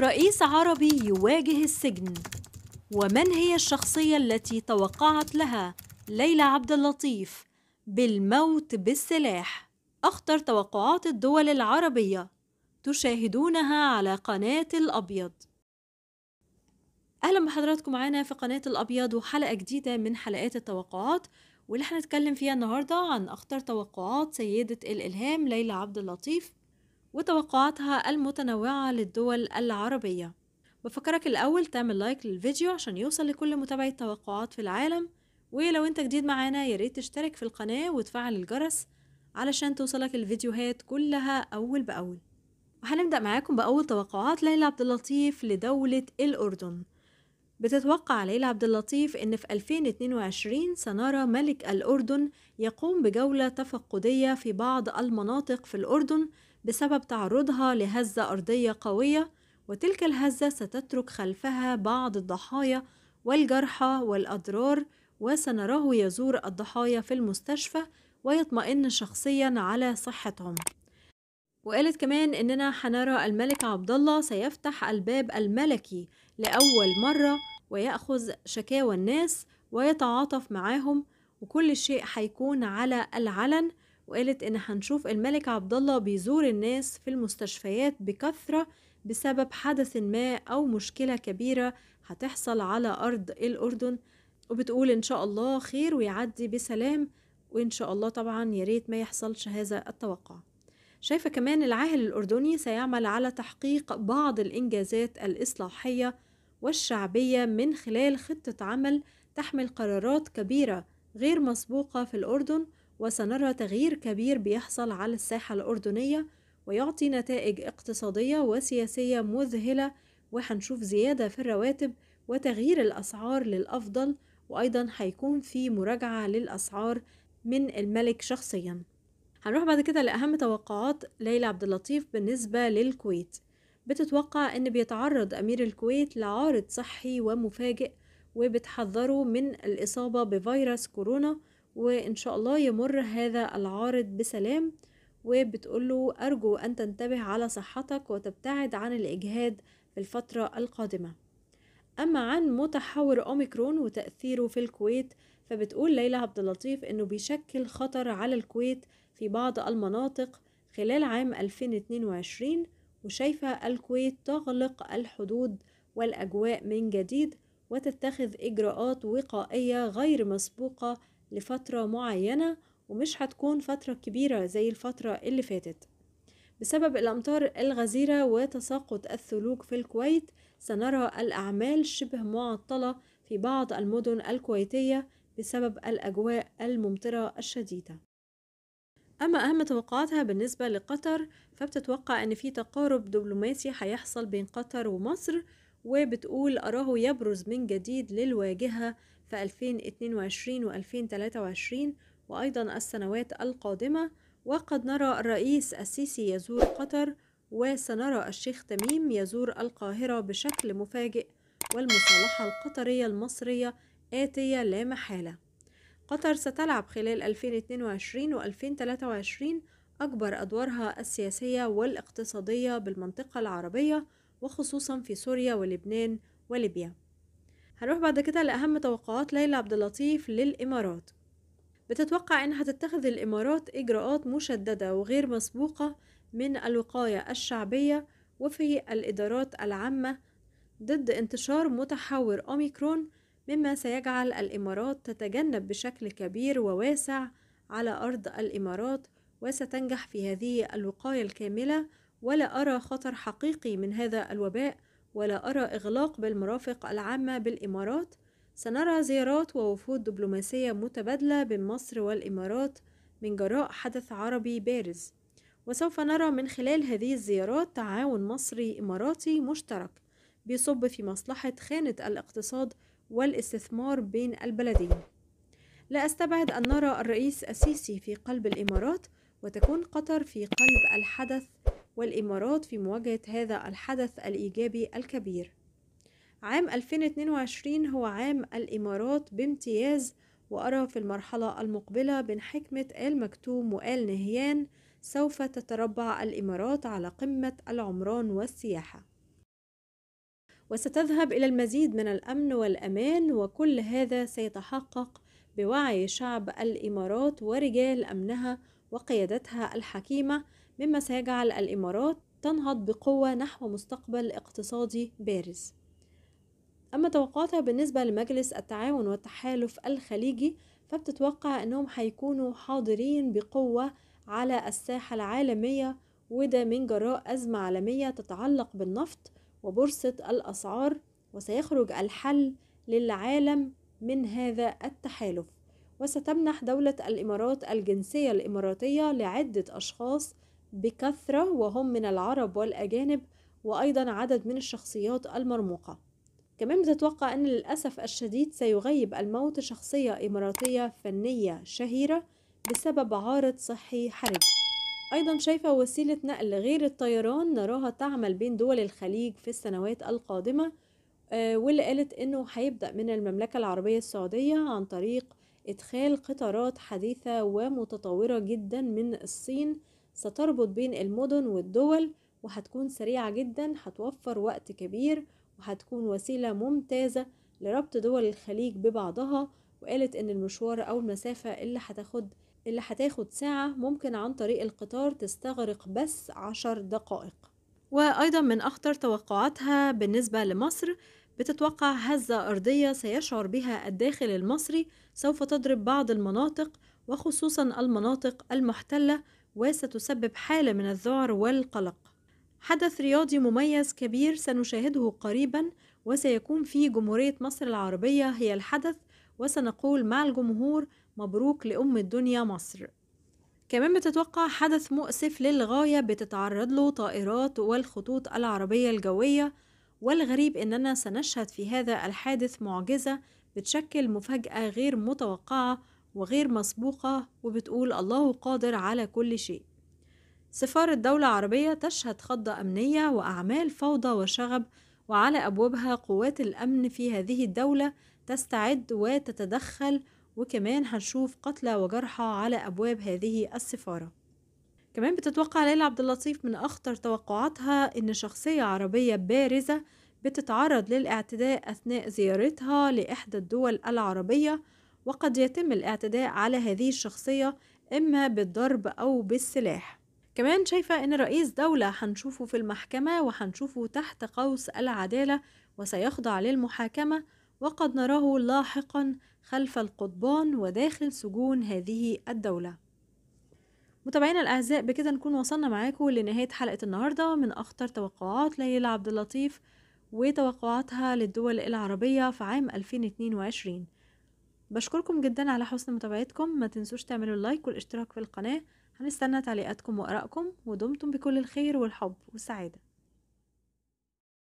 رئيس عربي يواجه السجن ومن هي الشخصية التي توقعت لها ليلى عبد اللطيف بالموت بالسلاح أخطر توقعات الدول العربية تشاهدونها على قناة الأبيض أهلا بحضراتكم معانا في قناة الأبيض وحلقة جديدة من حلقات التوقعات واللي هنتكلم فيها النهاردة عن أخطر توقعات سيدة الإلهام ليلى عبد اللطيف وتوقعاتها المتنوعة للدول العربية بفكرك الأول تعمل لايك للفيديو عشان يوصل لكل متابعي التوقعات في العالم ولو انت جديد معانا ياريت تشترك في القناة وتفعل الجرس علشان توصلك الفيديوهات كلها أول بأول وهنبدأ معاكم بأول توقعات ليلى عبد اللطيف لدولة الأردن بتتوقع ليلى عبد اللطيف إن في 2022 سنرى ملك الأردن يقوم بجولة تفقدية في بعض المناطق في الأردن بسبب تعرضها لهزة أرضية قوية وتلك الهزة ستترك خلفها بعض الضحايا والجرحى والأضرار وسنراه يزور الضحايا في المستشفى ويطمئن شخصيا على صحتهم وقالت كمان اننا هنرى الملك عبد الله سيفتح الباب الملكي لاول مره وياخذ شكاوى الناس ويتعاطف معاهم وكل شيء هيكون على العلن وقالت إن هنشوف الملك عبد الله بيزور الناس في المستشفيات بكثرة بسبب حدث ما أو مشكلة كبيرة هتحصل على أرض الأردن وبتقول إن شاء الله خير ويعدي بسلام وإن شاء الله طبعا يا ريت ما يحصلش هذا التوقع شايفة كمان العاهل الأردني سيعمل على تحقيق بعض الإنجازات الإصلاحية والشعبية من خلال خطة عمل تحمل قرارات كبيرة غير مسبوقة في الأردن وسنرى تغيير كبير بيحصل على الساحة الأردنية ويعطي نتائج اقتصادية وسياسية مذهلة وهنشوف زيادة في الرواتب وتغيير الأسعار للأفضل وأيضا هيكون في مراجعة للأسعار من الملك شخصيا هنروح بعد كده لأهم توقعات ليلى عبد اللطيف بالنسبة للكويت بتتوقع أن بيتعرض أمير الكويت لعارض صحي ومفاجئ وبتحذره من الإصابة بفيروس كورونا وإن شاء الله يمر هذا العارض بسلام وبتقوله أرجو أن تنتبه على صحتك وتبتعد عن الإجهاد في الفترة القادمة أما عن متحور أوميكرون وتأثيره في الكويت فبتقول ليلى عبد اللطيف إنه بيشكل خطر على الكويت في بعض المناطق خلال عام 2022 وشايفة الكويت تغلق الحدود والأجواء من جديد وتتخذ إجراءات وقائية غير مسبوقة لفترة معينة ومش هتكون فترة كبيرة زي الفترة اللي فاتت بسبب الأمطار الغزيرة وتساقط الثلوج في الكويت سنرى الأعمال شبه معطلة في بعض المدن الكويتية بسبب الأجواء الممطرة الشديدة أما أهم توقعاتها بالنسبة لقطر فبتتوقع أن في تقارب دبلوماسي هيحصل بين قطر ومصر وبتقول أراه يبرز من جديد للواجهة في 2022 و 2023 وأيضا السنوات القادمة وقد نرى الرئيس السيسي يزور قطر وسنرى الشيخ تميم يزور القاهرة بشكل مفاجئ والمصالحة القطرية المصرية آتية لا محالة قطر ستلعب خلال 2022 و 2023 أكبر أدوارها السياسية والاقتصادية بالمنطقة العربية وخصوصا في سوريا ولبنان وليبيا هنروح بعد كده لأهم توقعات ليلى عبد اللطيف للإمارات بتتوقع إنها تتخذ الإمارات إجراءات مشددة وغير مسبوقة من الوقاية الشعبية وفي الإدارات العامة ضد انتشار متحور أوميكرون مما سيجعل الإمارات تتجنب بشكل كبير وواسع على أرض الإمارات وستنجح في هذه الوقاية الكاملة ولا أرى خطر حقيقي من هذا الوباء ولا أرى إغلاق بالمرافق العامة بالإمارات سنرى زيارات ووفود دبلوماسية متبادلة بين مصر والإمارات من جراء حدث عربي بارز وسوف نرى من خلال هذه الزيارات تعاون مصري إماراتي مشترك بيصب في مصلحة خانة الاقتصاد والاستثمار بين البلدين لا أستبعد أن نرى الرئيس السيسي في قلب الإمارات وتكون قطر في قلب الحدث والإمارات في مواجهة هذا الحدث الإيجابي الكبير. عام 2022 هو عام الإمارات بامتياز وأرى في المرحلة المقبلة بين حكمة آل مكتوم وآل نهيان سوف تتربع الإمارات على قمة العمران والسياحة وستذهب إلى المزيد من الأمن والأمان وكل هذا سيتحقق بوعي شعب الإمارات ورجال أمنها وقيادتها الحكيمة مما سيجعل الإمارات تنهض بقوة نحو مستقبل اقتصادي بارز أما توقعاتها بالنسبة لمجلس التعاون والتحالف الخليجي فبتتوقع أنهم هيكونوا حاضرين بقوة على الساحة العالمية وده من جراء أزمة عالمية تتعلق بالنفط وبورصة الأسعار وسيخرج الحل للعالم من هذا التحالف وستمنح دولة الإمارات الجنسية الإماراتية لعدة أشخاص بكثرة وهم من العرب والأجانب وأيضا عدد من الشخصيات المرموقة كمان بتتوقع أن للأسف الشديد سيغيب الموت شخصية إماراتية فنية شهيرة بسبب عارض صحي حرج أيضا شايفة وسيلة نقل غير الطيران نراها تعمل بين دول الخليج في السنوات القادمة آه، واللي قالت أنه هيبدأ من المملكة العربية السعودية عن طريق إدخال قطارات حديثة ومتطورة جدا من الصين ستربط بين المدن والدول وهتكون سريعة جدا هتوفر وقت كبير وهتكون وسيلة ممتازة لربط دول الخليج ببعضها وقالت ان المشوار او المسافة اللي هتاخد اللي هتاخد ساعة ممكن عن طريق القطار تستغرق بس عشر دقائق وأيضا من أخطر توقعاتها بالنسبة لمصر بتتوقع هزة أرضية سيشعر بها الداخل المصري سوف تضرب بعض المناطق وخصوصا المناطق المحتلة وستسبب حالة من الذعر والقلق حدث رياضي مميز كبير سنشاهده قريبا وسيكون في جمهورية مصر العربية هي الحدث وسنقول مع الجمهور مبروك لأم الدنيا مصر كمان بتتوقع حدث مؤسف للغاية بتتعرض له طائرات والخطوط العربية الجوية والغريب أننا سنشهد في هذا الحادث معجزة بتشكل مفاجأة غير متوقعة وغير مسبوقة وبتقول الله قادر على كل شيء سفارة دولة عربية تشهد خضة أمنية وأعمال فوضى وشغب وعلى أبوابها قوات الأمن في هذه الدولة تستعد وتتدخل وكمان هنشوف قتلى وجرحى على أبواب هذه السفارة كمان بتتوقع ليلى عبد اللطيف من أخطر توقعاتها إن شخصية عربية بارزة بتتعرض للاعتداء أثناء زيارتها لإحدى الدول العربية وقد يتم الاعتداء على هذه الشخصية إما بالضرب أو بالسلاح كمان شايفة إن رئيس دولة هنشوفه في المحكمة وهنشوفه تحت قوس العدالة وسيخضع للمحاكمة وقد نراه لاحقا خلف القضبان وداخل سجون هذه الدولة متابعينا الأعزاء بكده نكون وصلنا معاكم لنهاية حلقة النهاردة من أخطر توقعات ليلى عبد اللطيف وتوقعاتها للدول العربية في عام 2022 بشكركم جدا على حسن متابعتكم ما تنسوش تعملوا اللايك والاشتراك في القناة هنستنى تعليقاتكم وآرائكم ودمتم بكل الخير والحب والسعادة